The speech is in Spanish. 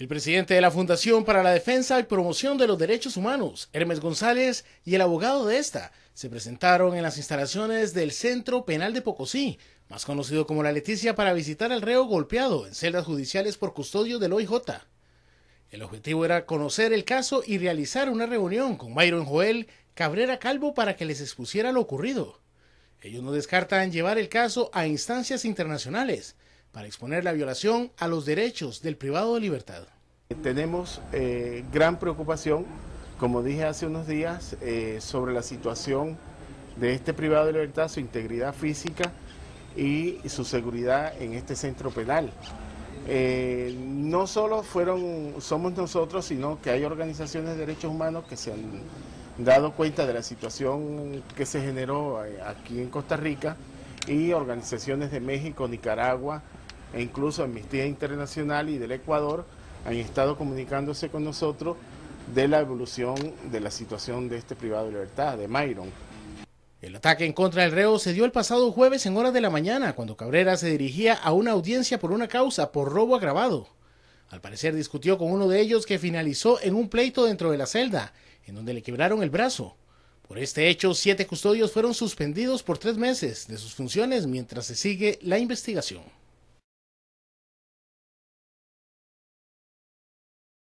El presidente de la Fundación para la Defensa y Promoción de los Derechos Humanos, Hermes González, y el abogado de esta se presentaron en las instalaciones del Centro Penal de Pocosí, más conocido como La Leticia, para visitar al reo golpeado en celdas judiciales por custodio del OIJ. El objetivo era conocer el caso y realizar una reunión con Byron Joel Cabrera Calvo para que les expusiera lo ocurrido. Ellos no descartan llevar el caso a instancias internacionales, para exponer la violación a los derechos del privado de libertad. Tenemos eh, gran preocupación, como dije hace unos días, eh, sobre la situación de este privado de libertad, su integridad física y su seguridad en este centro penal. Eh, no solo fueron, somos nosotros, sino que hay organizaciones de derechos humanos que se han dado cuenta de la situación que se generó aquí en Costa Rica y organizaciones de México, Nicaragua, e incluso Amnistía Internacional y del Ecuador han estado comunicándose con nosotros de la evolución de la situación de este privado de libertad, de Myron. El ataque en contra del reo se dio el pasado jueves en horas de la mañana, cuando Cabrera se dirigía a una audiencia por una causa por robo agravado. Al parecer discutió con uno de ellos que finalizó en un pleito dentro de la celda, en donde le quebraron el brazo. Por este hecho, siete custodios fueron suspendidos por tres meses de sus funciones mientras se sigue la investigación.